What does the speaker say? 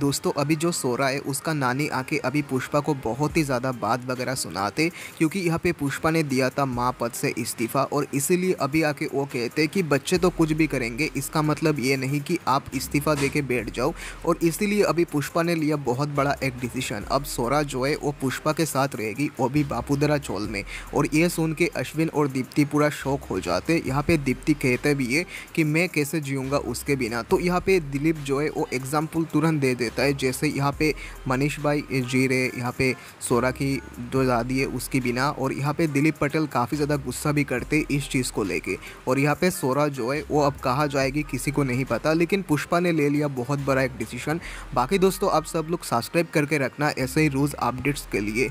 दोस्तों अभी जो सो रहा है उसका नानी आके अभी पुष्पा को बहुत ही ज़्यादा बात वगैरह सुनाते क्योंकि यहाँ पे पुष्पा ने दिया था माँ पद से इस्तीफ़ा और इसीलिए अभी आके वो कहते कि बच्चे तो कुछ भी करेंगे इसका मतलब ये नहीं कि आप इस्तीफ़ा दे के बैठ जाओ और इसीलिए अभी पुष्पा ने लिया बहुत बड़ा एक डिसीशन अब सोरा जो है वो पुष्पा के साथ रहेगी वो भी बापूदरा चौल में और ये सुन के अश्विन और दीप्ति पूरा शौक हो जाते यहाँ पर दीप्ति कहते भी है कि मैं कैसे जीऊँगा उसके बिना तो यहाँ पर दिलीप जो है वो एग्ज़ाम्पल तुरंत दे देता है जैसे यहाँ पे मनीष भाई रहे यहाँ पे सोरा की जो दादी है उसकी बिना और यहाँ पे दिलीप पटेल काफ़ी ज़्यादा गुस्सा भी करते इस चीज़ को लेके और यहाँ पे सोरा जो है वो अब कहा जाएगी किसी को नहीं पता लेकिन पुष्पा ने ले लिया बहुत बड़ा एक डिसीजन बाकी दोस्तों आप सब लोग सब्सक्राइब करके रखना ऐसे ही रोज़ अपडेट्स के लिए